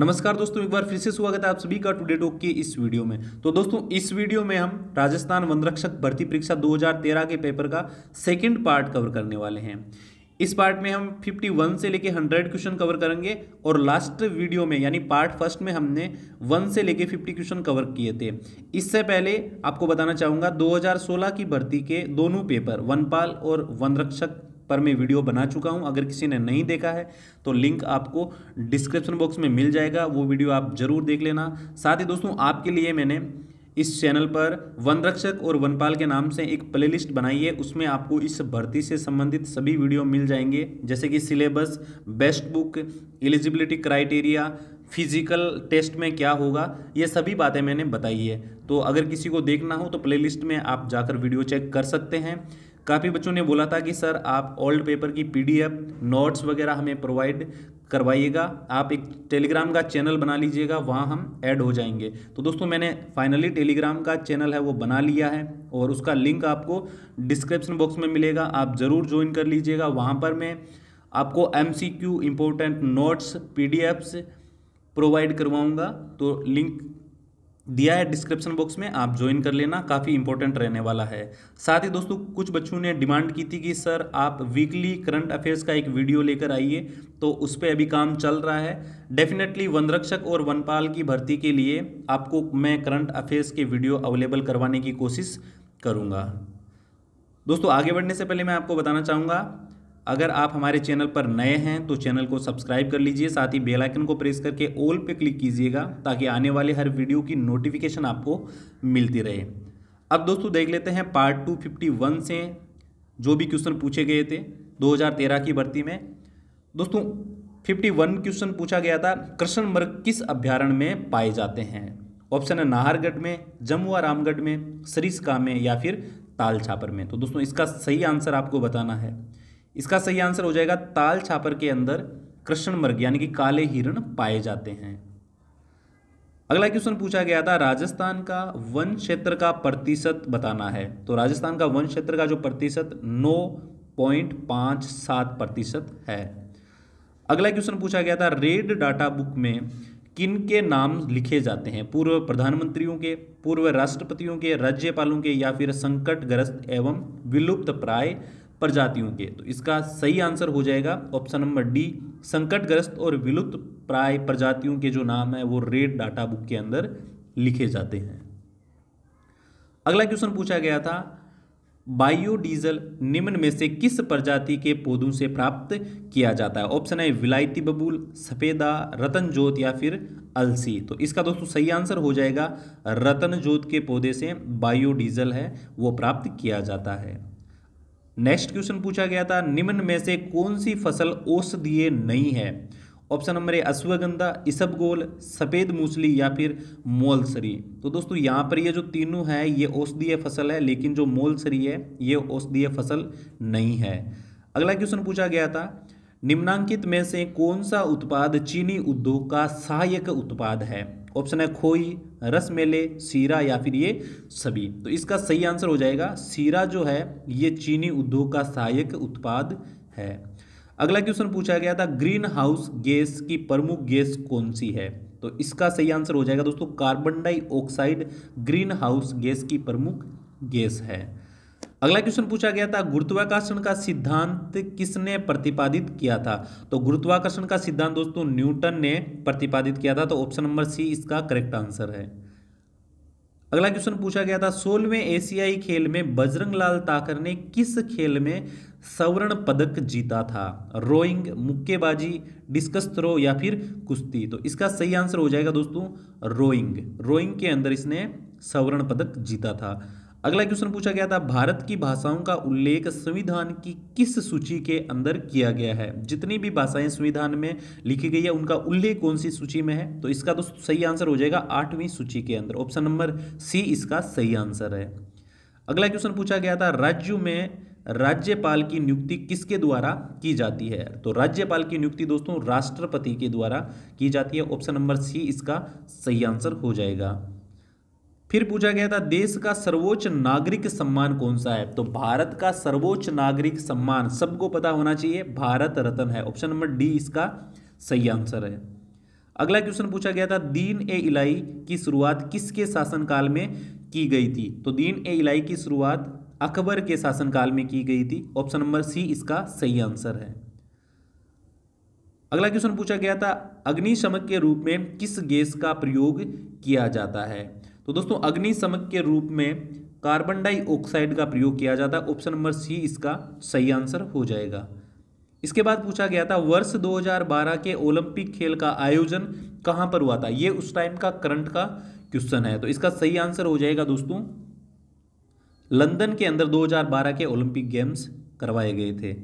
नमस्कार दोस्तों एक बार फिर से स्वागत है आप सभी का टुडे टॉक के इस वीडियो में तो दोस्तों इस वीडियो में हम राजस्थान वन रक्षक भर्ती परीक्षा 2013 के पेपर का सेकंड पार्ट कवर करने वाले हैं इस पार्ट में हम 51 से लेके 100 क्वेश्चन कवर करेंगे और लास्ट वीडियो में यानी पार्ट फर्स्ट में हमने 1 से लेके 50 क्वेश्चन कवर किए थे इससे पहले आपको बताना चाहूँगा 2016 की भर्ती के दोनों पेपर वनपाल और वनरक्षक पर मैं वीडियो बना चुका हूँ अगर किसी ने नहीं देखा है तो लिंक आपको डिस्क्रिप्शन बॉक्स में मिल जाएगा वो वीडियो आप जरूर देख लेना साथ ही दोस्तों आपके लिए मैंने इस चैनल पर वन रक्षक और वनपाल के नाम से एक प्लेलिस्ट बनाई है उसमें आपको इस भर्ती से संबंधित सभी वीडियो मिल जाएंगे जैसे कि syllabus best book eligibility criteria physical test में क्या होगा ये सभी बातें मैंने बताई है तो अगर किसी को देखना हो तो प्लेलिस्ट में आप जाकर वीडियो चेक कर सकते हैं काफ़ी बच्चों ने बोला था कि सर आप ओल्ड पेपर की पीडीएफ नोट्स वगैरह हमें प्रोवाइड करवाइएगा आप एक टेलीग्राम का चैनल बना लीजिएगा वहाँ हम ऐड हो जाएंगे तो दोस्तों मैंने फाइनली टेलीग्राम का चैनल है वो बना लिया है और उसका लिंक आपको डिस्क्रिप्शन बॉक्स में मिलेगा आप ज़रूर ज्वाइन कर लीजिएगा वहाँ पर मैं आपको M C Q important notes P D Fs provide करवाऊँगा तो लिंक दिया है डिस्क्रिप्शन बॉक्स में आप ज्वाइन कर लेना काफ़ी इंपॉर्टेंट रहने वाला है साथ ही दोस्तों कुछ बच्चों ने डिमांड की थी कि सर आप वीकली करंट अफेयर्स का एक वीडियो लेकर आइए तो उस पर अभी काम चल रहा है डेफिनेटली वनरक्षक और वनपाल की भर्ती के लिए आपको मैं करंट अफेयर्स के वीडियो अवेलेबल करवाने की कोशिश करूँगा दोस्तों आगे बढ़ने से पहले मैं आपको बताना चाहूँगा अगर आप हमारे चैनल पर नए हैं तो चैनल को सब्सक्राइब कर लीजिए साथ ही बेल आइकन को प्रेस करके ऑल पे क्लिक कीजिएगा ताकि आने वाले हर वीडियो की नोटिफिकेशन आपको मिलती रहे अब दोस्तों देख लेते हैं पार्ट टू फिफ्टी वन से जो भी क्वेश्चन पूछे गए थे 2013 की भर्ती में दोस्तों वन क्वेश्चन पूछा गया था कृष्ण मर्ग किस अभ्यारण्य में पाए जाते हैं ऑप्शन है नाहरगढ़ में जम्मू रामगढ़ में सरिस्का में या फिर ताल छापर में तो दोस्तों इसका सही आंसर आपको बताना है इसका सही आंसर हो जाएगा ताल छापर के अंदर कृष्णमर्ग यानी कि काले हिरण पाए जाते हैं अगला क्वेश्चन पूछा गया था राजस्थान का वन क्षेत्र का प्रतिशत बताना है तो राजस्थान का वन क्षेत्र का जो प्रतिशत नौ पॉइंट पाँच सात प्रतिशत है अगला क्वेश्चन पूछा गया था रेड डाटा बुक में किन के नाम लिखे जाते हैं पूर्व प्रधानमंत्रियों के पूर्व राष्ट्रपतियों के राज्यपालों के या फिर संकटग्रस्त एवं विलुप्त प्राय प्रजातियों के तो इसका सही आंसर हो जाएगा ऑप्शन नंबर डी संकटग्रस्त और विलुप्त प्राय प्रजातियों के जो नाम है वो रेड डाटा बुक के अंदर लिखे जाते हैं अगला क्वेश्चन पूछा गया था बायोडीजल निम्न में से किस प्रजाति के पौधों से प्राप्त किया जाता है ऑप्शन है विलायती बबूल सफेदा रतन जोत या फिर अलसी तो इसका दोस्तों सही आंसर हो जाएगा रतन जोत के पौधे से बायोडीजल है वो प्राप्त किया जाता है नेक्स्ट क्वेश्चन पूछा गया था निम्न में से कौन सी फसल औषधीय नहीं है option number A ashwagandha isabgol safed musli या फिर मोलसरी तो दोस्तों यहाँ पर ये जो तीनों है ये औषधीय फसल है लेकिन जो मोलसरी है ये औषधीय फसल नहीं है अगला क्वेश्चन पूछा गया था निम्नांकित में से कौन सा उत्पाद चीनी उद्योग का सहायक उत्पाद है ऑप्शन है खोई रस मेले सीरा या फिर ये सभी तो इसका सही आंसर हो जाएगा सीरा जो है ये चीनी उद्योग का सहायक उत्पाद है अगला क्वेश्चन पूछा गया था ग्रीन हाउस गैस की प्रमुख गैस कौन सी है तो इसका सही आंसर हो जाएगा दोस्तों carbon dioxide green house gas की प्रमुख गैस है अगला क्वेश्चन पूछा गया था गुरुत्वाकर्षण का सिद्धांत किसने प्रतिपादित किया था तो गुरुत्वाकर्षण का सिद्धांत दोस्तों न्यूटन ने प्रतिपादित किया था तो ऑप्शन नंबर सी इसका करेक्ट आंसर है अगला क्वेश्चन पूछा गया था सोलहवें एशियाई खेल में बजरंग लाल ताकर ने किस खेल में सवर्ण पदक जीता था रोइंग मुक्केबाजी डिस्कस थ्रो या फिर कुश्ती तो इसका सही आंसर हो जाएगा दोस्तों रोइंग रोइंग के अंदर इसने सवर्ण पदक जीता था अगला क्वेश्चन पूछा गया था भारत की भाषाओं का उल्लेख संविधान की किस सूची के अंदर किया गया है जितनी भी भाषाएं संविधान में लिखी गई है उनका उल्लेख कौन सी सूची में है तो इसका तो सही आंसर हो जाएगा आठवीं सूची के अंदर ऑप्शन नंबर सी इसका सही आंसर है अगला क्वेश्चन पूछा गया था राज्यों में राज्यपाल की नियुक्ति किसके द्वारा की जाती है तो राज्यपाल की नियुक्ति दोस्तों राष्ट्रपति के द्वारा की जाती है ऑप्शन नंबर सी इसका सही आंसर हो जाएगा फिर पूछा गया था देश का सर्वोच्च नागरिक सम्मान कौन सा है तो भारत का सर्वोच्च नागरिक सम्मान सबको पता होना चाहिए भारत रत्न है ऑप्शन नंबर डी इसका सही आंसर है अगला क्वेश्चन पूछा गया था दीन ए इलाई की शुरुआत किसके शासनकाल में की गई थी तो दीन ए इलाई की शुरुआत अकबर के शासनकाल में की गई थी ऑप्शन नंबर सी इसका सही आंसर है अगला क्वेश्चन पूछा गया था अग्निशमक के रूप में किस गैस का प्रयोग किया जाता है तो दोस्तों अग्निशमक के रूप में कार्बन डाइऑक्साइड का प्रयोग किया जाता है ऑप्शन नंबर सी इसका सही आंसर हो जाएगा इसके बाद पूछा गया था वर्ष 2012 के ओलंपिक खेल का आयोजन कहाँ पर हुआ था ये उस टाइम का करंट का क्वेश्चन है तो इसका सही आंसर हो जाएगा दोस्तों लंदन के अंदर 2012 के ओलंपिक गेम्स करवाए गए थे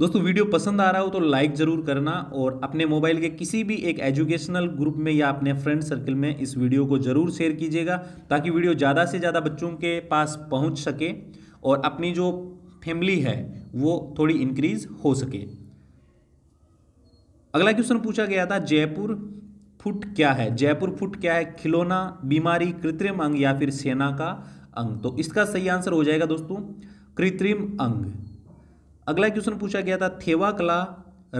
दोस्तों वीडियो पसंद आ रहा हो तो लाइक ज़रूर करना और अपने मोबाइल के किसी भी एक एजुकेशनल ग्रुप में या अपने फ्रेंड सर्कल में इस वीडियो को ज़रूर शेयर कीजिएगा ताकि वीडियो ज़्यादा से ज़्यादा बच्चों के पास पहुंच सके और अपनी जो फैमिली है वो थोड़ी इंक्रीज हो सके अगला क्वेश्चन पूछा गया था जयपुर फुट क्या है जयपुर फुट क्या है खिलौना बीमारी कृत्रिम अंग या फिर सेना का अंग तो इसका सही आंसर हो जाएगा दोस्तों कृत्रिम अंग अगला क्वेश्चन पूछा गया था थेवा कला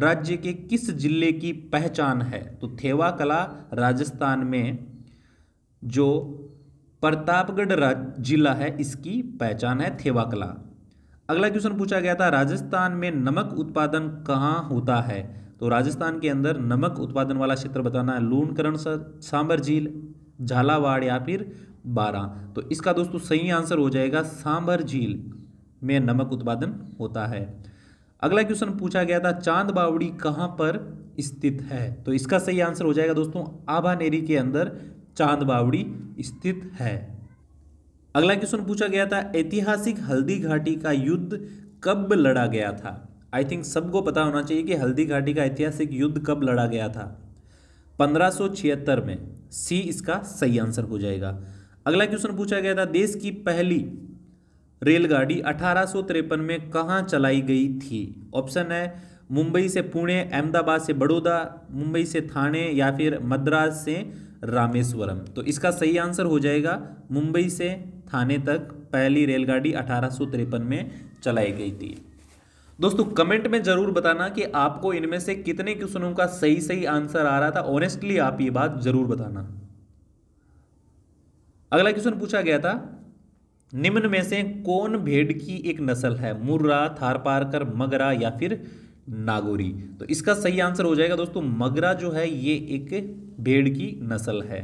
राज्य के किस जिले की पहचान है तो थेवा कला राजस्थान में जो प्रतापगढ़ जिला है इसकी पहचान है थेवा कला अगला क्वेश्चन पूछा गया था राजस्थान में नमक उत्पादन कहाँ होता है तो राजस्थान के अंदर नमक उत्पादन वाला क्षेत्र बताना है लूनकरण सांबर झील झालावाड़ या फिर बारह तो इसका दोस्तों सही आंसर हो जाएगा सांबर झील में नमक उत्पादन होता है अगला क्वेश्चन पूछा गया था चांद बावड़ी कहाँ पर स्थित है तो इसका सही आंसर हो जाएगा दोस्तों आभानेरी के अंदर चांद बावड़ी स्थित है अगला क्वेश्चन पूछा गया था ऐतिहासिक हल्दी घाटी का युद्ध कब लड़ा गया था आई थिंक सबको पता होना चाहिए कि हल्दी घाटी का ऐतिहासिक युद्ध कब लड़ा गया था 1576 में सी इसका सही आंसर हो जाएगा अगला क्वेश्चन पूछा गया था देश की पहली रेलगाड़ी अठारह में कहाँ चलाई गई थी ऑप्शन है मुंबई से पुणे अहमदाबाद से बड़ौदा मुंबई से थाने या फिर मद्रास से रामेश्वरम तो इसका सही आंसर हो जाएगा मुंबई से थाने तक पहली रेलगाड़ी अठारह में चलाई गई थी दोस्तों कमेंट में ज़रूर बताना कि आपको इनमें से कितने क्वेश्चनों का सही सही आंसर आ रहा था ऑनेस्टली आप ये बात ज़रूर बताना अगला क्वेश्चन पूछा गया था निम्न में से कौन भेड़ की एक नस्ल है मुर्रा थारपारकर मगरा या फिर नागोरी तो इसका सही आंसर हो जाएगा दोस्तों मगरा जो है ये एक भेड़ की नस्ल है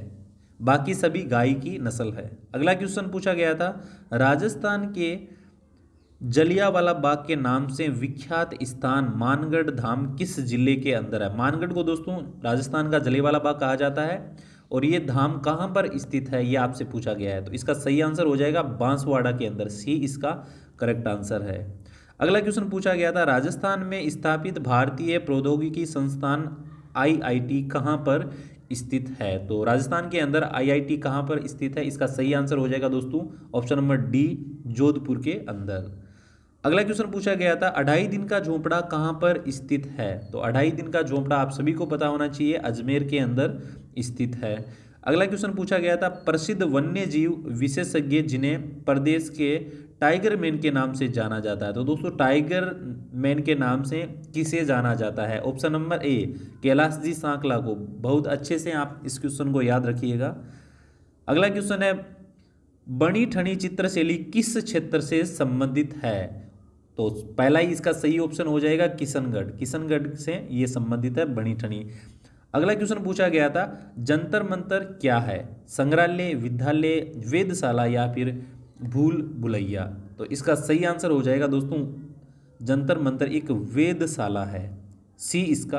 बाकी सभी गाय की नस्ल है अगला क्वेश्चन पूछा गया था राजस्थान के जलियावाला बाग के नाम से विख्यात स्थान मानगढ़ धाम किस जिले के अंदर है मानगढ़ को दोस्तों राजस्थान का जलियावाला बाग कहा जाता है और ये धाम कहाँ पर स्थित है ये आपसे पूछा गया है तो इसका सही आंसर हो जाएगा बांसवाड़ा के अंदर सी इसका करेक्ट आंसर है अगला क्वेश्चन पूछा गया था राजस्थान में स्थापित भारतीय प्रौद्योगिकी संस्थान आईआईटी कहाँ पर स्थित है तो राजस्थान के अंदर आईआईटी कहाँ पर स्थित है इसका सही आंसर हो जाएगा दोस्तों ऑप्शन नंबर डी जोधपुर के अंदर अगला क्वेश्चन पूछा गया था अढ़ाई दिन का झोंपड़ा कहाँ पर स्थित है तो अढ़ाई दिन का झोंपड़ा आप सभी को पता होना चाहिए अजमेर के अंदर स्थित है अगला क्वेश्चन पूछा गया था प्रसिद्ध वन्य जीव विशेषज्ञ जिन्हें प्रदेश के टाइगर मैन के नाम से जाना जाता है तो दोस्तों टाइगर मैन के नाम से किसे जाना जाता है option number A Kailash ji Sankla को बहुत अच्छे से आप इस क्वेश्चन को याद रखिएगा अगला क्वेश्चन है ठनी चित्र चित्रशैली किस क्षेत्र से संबंधित है तो पहला ही इसका सही ऑप्शन हो जाएगा किशनगढ़ किशनगढ़ से ये संबंधित है बनी ठनी अगला क्वेश्चन पूछा गया था जंतर मंतर क्या है संग्रहालय विद्यालय वेदशाला या फिर भूल भुलैया तो इसका सही आंसर हो जाएगा दोस्तों जंतर मंतर एक वेदशाला है सी इसका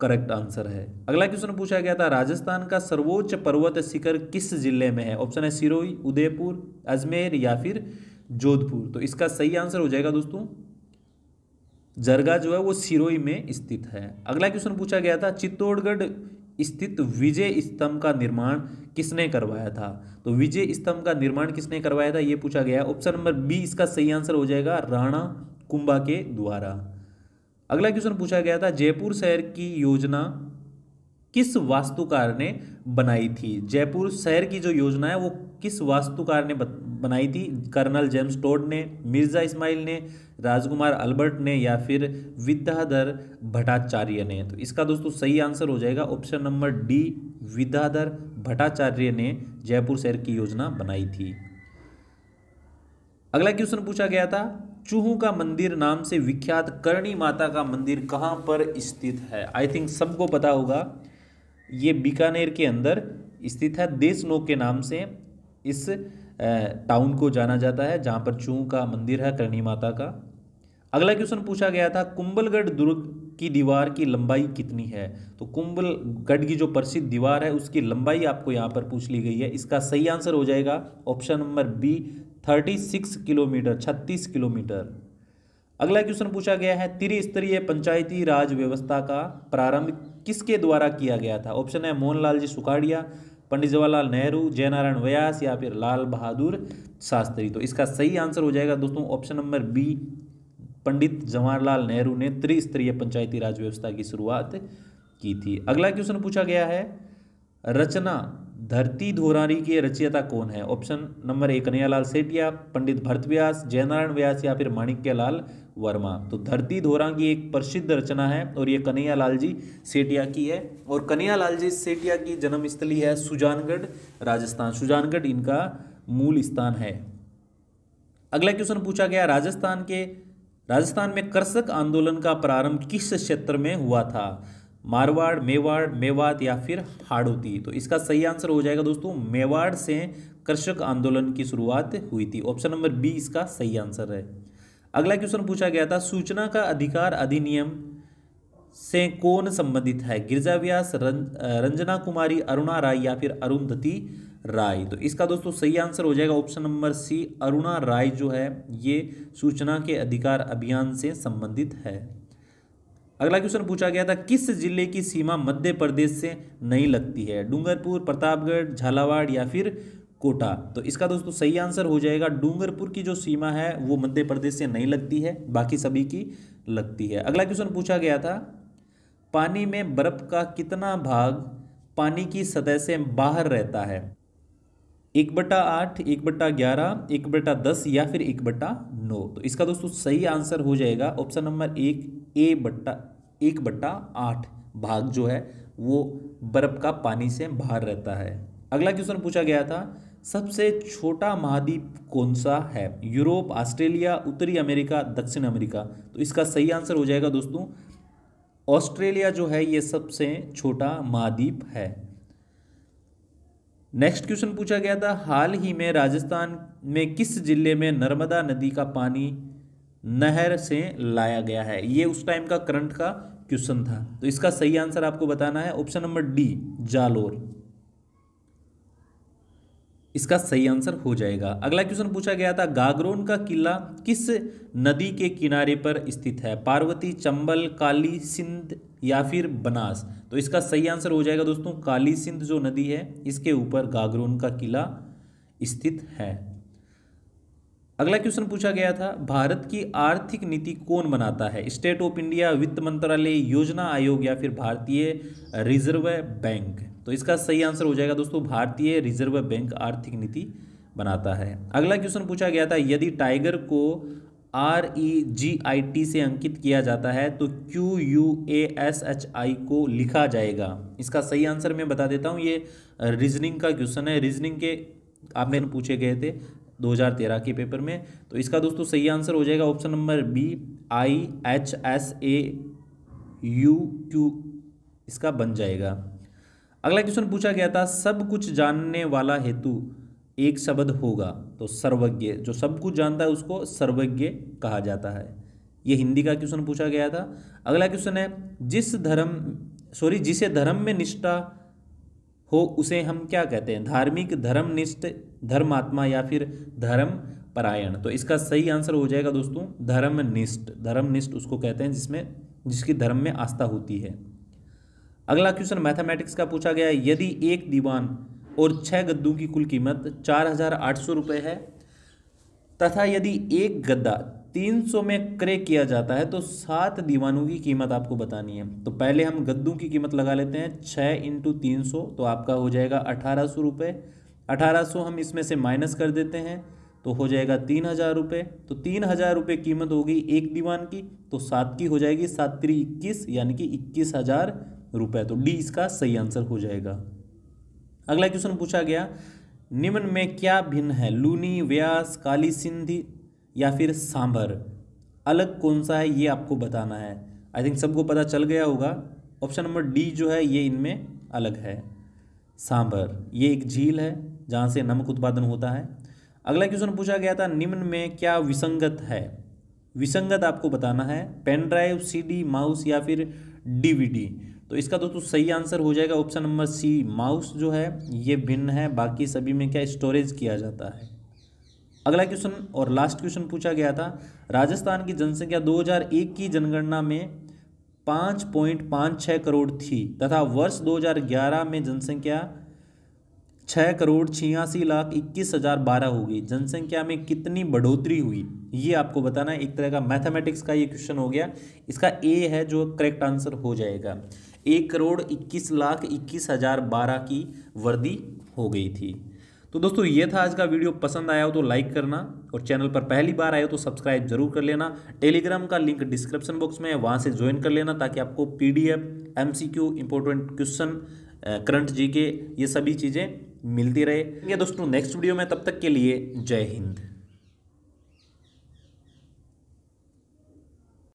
करेक्ट आंसर है अगला क्वेश्चन पूछा गया था राजस्थान का सर्वोच्च पर्वत शिखर किस जिले में है ऑप्शन है सिरोई उदयपुर अजमेर या फिर जोधपुर तो इसका सही आंसर हो जाएगा दोस्तों जरगा जो है वो सिरोई में स्थित है अगला क्वेश्चन पूछा गया था चित्तौड़गढ़ स्थित विजय स्तंभ का निर्माण किसने करवाया था तो विजय स्तंभ का निर्माण किसने करवाया था ये पूछा गया ऑप्शन नंबर बी इसका सही आंसर हो जाएगा राणा कुंभा के द्वारा अगला क्वेश्चन पूछा गया था जयपुर शहर की योजना किस वास्तुकार ने बनाई थी जयपुर शहर की जो योजना है वो किस वास्तुकार ने बनाई थी कर्नल जेम्स टोड ने मिर्ज़ा इस्माइल ने राजकुमार अल्बर्ट ने या फिर विद्याधर भट्टाचार्य ने तो इसका दोस्तों सही आंसर हो जाएगा option number D Vidyadhar Bhattacharya ने जयपुर शहर की योजना बनाई थी अगला क्वेश्चन पूछा गया था चूहू का मंदिर नाम से विख्यात करणी माता का मंदिर कहां पर स्थित है आई थिंक सबको पता होगा ये बीकानेर के अंदर स्थित है देश नोक के नाम से इस टाउन को जाना जाता है जहाँ पर चू का मंदिर है करणी माता का अगला क्वेश्चन पूछा गया था कुंबलगढ़ दुर्ग की दीवार की लंबाई कितनी है तो कुंबलगढ़ की जो प्रसिद्ध दीवार है उसकी लंबाई आपको यहाँ पर पूछ ली गई है इसका सही आंसर हो जाएगा option number B thirty six kilometre छत्तीस किलोमीटर अगला क्वेश्चन पूछा गया है त्रिस्तरीय पंचायती राज व्यवस्था का प्रारंभ किसके द्वारा किया गया था ऑप्शन है मोहनलाल जी सुखाड़िया पंडित जवाहरलाल नेहरू जयनारायण व्यास या फिर लाल बहादुर शास्त्री तो इसका सही आंसर हो जाएगा दोस्तों option number B Pandit Jawaharlal Nehru ने त्रिस्तरीय पंचायती राज व्यवस्था की शुरुआत की थी अगला क्वेश्चन पूछा गया है रचना धरती धोरारी के रचयिता कौन है option number A Kanhaiyalal Sethia Pandit Bharat Vyas Jainarayan Vyas या फिर माणिक्यलाल वर्मा तो धरती धोरा की एक प्रसिद्ध रचना है और ये कन्हैया लाल जी सेठिया की है और कन्हैया लाल जी सेठिया की जन्मस्थली है सुजानगढ़ राजस्थान सुजानगढ़ इनका मूल स्थान है अगला क्वेश्चन पूछा गया राजस्थान के राजस्थान में कृषक आंदोलन का प्रारंभ किस क्षेत्र में हुआ था मारवाड़ मेवाड़ मेवात या फिर हाड़ोती तो इसका सही आंसर हो जाएगा दोस्तों मेवाड़ से कृषक आंदोलन की शुरुआत हुई थी ऑप्शन नंबर बी इसका सही आंसर है अगला क्वेश्चन पूछा गया था सूचना का अधिकार अधिनियम से कौन संबंधित है गिरजा व्यास रं, रंजना कुमारी अरुणा राय या फिर अरुंधति राय तो इसका दोस्तों सही आंसर हो जाएगा option number C Aruna Roy जो है ये सूचना के अधिकार अभियान से संबंधित है अगला क्वेश्चन पूछा गया था किस जिले की सीमा मध्य प्रदेश से नहीं लगती है डूंगरपुर प्रतापगढ़ झालावाड़ या फिर कोटा तो इसका दोस्तों सही आंसर हो जाएगा डूंगरपुर की जो सीमा है वो मध्य प्रदेश से नहीं लगती है बाकी सभी की लगती है अगला क्वेश्चन पूछा गया था पानी में बर्फ का कितना भाग पानी की सतह से बाहर रहता है एक बट्टा आठ एक बट्टा ग्यारह एक बट्टा दस या फिर एक बट्टा नौ तो इसका दोस्तों सही आंसर हो जाएगा ऑप्शन नंबर एक ए बट्टा एक बट्टा आठ भाग जो है वो बर्फ का पानी से बाहर रहता है अगला क्वेश्चन पूछा गया था सबसे छोटा महाद्वीप कौन सा है यूरोप ऑस्ट्रेलिया उत्तरी अमेरिका दक्षिण अमेरिका तो इसका सही आंसर हो जाएगा दोस्तों ऑस्ट्रेलिया जो है ये सबसे छोटा महाद्वीप है नेक्स्ट क्वेश्चन पूछा गया था हाल ही में राजस्थान में किस जिले में नर्मदा नदी का पानी नहर से लाया गया है ये उस टाइम का करंट का क्वेश्चन था तो इसका सही आंसर आपको बताना है ऑप्शन नंबर डी जालोर इसका सही आंसर हो जाएगा अगला क्वेश्चन पूछा गया था गागरोन का किला किस नदी के किनारे पर स्थित है पार्वती चंबल काली सिंध या फिर बनास तो इसका सही आंसर हो जाएगा दोस्तों काली सिंध जो नदी है इसके ऊपर गागरोन का किला स्थित है अगला क्वेश्चन पूछा गया था भारत की आर्थिक नीति कौन बनाता है स्टेट ऑफ इंडिया वित्त मंत्रालय योजना आयोग या फिर भारतीय रिजर्व बैंक तो इसका सही आंसर हो जाएगा दोस्तों भारतीय रिजर्व बैंक आर्थिक नीति बनाता है अगला क्वेश्चन पूछा गया था यदि टाइगर को R E ji I T से अंकित किया जाता है तो Q U A S H I को लिखा जाएगा इसका सही आंसर मैं बता देता हूँ ये रीजनिंग का क्वेश्चन है रीजनिंग के आपने पूछे गए थे 2013 के पेपर में तो इसका दोस्तों सही आंसर हो जाएगा option number B I H S A U Q इसका बन जाएगा अगला क्वेश्चन पूछा गया था सब कुछ जानने वाला हेतु एक शब्द होगा तो सर्वज्ञ जो सब कुछ जानता है उसको सर्वज्ञ कहा जाता है ये हिंदी का क्वेश्चन पूछा गया था अगला क्वेश्चन है जिस धर्म सॉरी जिसे धर्म में निष्ठा हो उसे हम क्या कहते हैं धार्मिक धर्मनिष्ठ धर्मात्मा या फिर धर्म परायण तो इसका सही आंसर हो जाएगा दोस्तों धर्मनिष्ठ धर्मनिष्ठ उसको कहते हैं जिसमें जिसकी धर्म में आस्था होती है अगला क्वेश्चन मैथमेटिक्स का पूछा गया है यदि एक दीवान और छह गद्दू की कुल कीमत चार हज़ार आठ सौ रुपये है तथा यदि एक गद्दा तीन सौ में क्रय किया जाता है तो सात दीवानों की कीमत आपको बतानी है तो पहले हम गद्दू की कीमत लगा लेते हैं छः इंटू तीन सौ तो आपका हो जाएगा अठारह सौ रुपये अठारह सौ हम इसमें से माइनस कर देते हैं तो हो जाएगा तीन हज़ार रुपये तो तीन हज़ार रुपये कीमत होगी एक दीवान की तो सात की हो जाएगी सात त्री इक्कीस यानी कि इक्कीस हज़ार रुपए तो डी इसका सही आंसर हो जाएगा अगला क्वेश्चन पूछा गया निम्न में क्या भिन्न है लूनी व्यास काली सिंध या फिर सांभर अलग कौन सा है ये आपको बताना है आई थिंक सबको पता चल गया होगा ऑप्शन नंबर डी जो है ये इनमें अलग है सांभर ये एक झील है जहाँ से नमक उत्पादन होता है अगला क्वेश्चन पूछा गया था निम्न में क्या विसंगत है विसंगत आपको बताना है पेन ड्राइव सीडी माउस या फिर डीवीडी तो इसका दोस्तों सही आंसर हो जाएगा ऑप्शन नंबर सी माउस जो है ये भिन्न है बाकी सभी में क्या स्टोरेज किया जाता है अगला क्वेश्चन और लास्ट क्वेश्चन पूछा गया था राजस्थान की जनसंख्या 2001 की जनगणना में पाँच पॉइंट पाँच छः करोड़ थी तथा वर्ष 2011 में जनसंख्या छः करोड़ छियासी लाख इक्कीस हज़ार बारह हो गई जनसंख्या में कितनी बढ़ोतरी हुई ये आपको बताना है एक तरह का मैथमेटिक्स का ये क्वेश्चन हो गया इसका ए है जो करेक्ट आंसर हो जाएगा एक करोड़ इक्कीस लाख इक्कीस हज़ार बारह की वर्दी हो गई थी तो दोस्तों ये था आज का वीडियो पसंद आया हो तो लाइक करना और चैनल पर पहली बार आए हो तो सब्सक्राइब जरूर कर लेना टेलीग्राम का लिंक डिस्क्रिप्शन बॉक्स में है वहाँ से ज्वाइन कर लेना ताकि आपको P D F M C Q important question current G K ये सभी चीज़ें मिलती रहे दोस्तों नेक्स्ट वीडियो में तब तक के लिए जय हिंद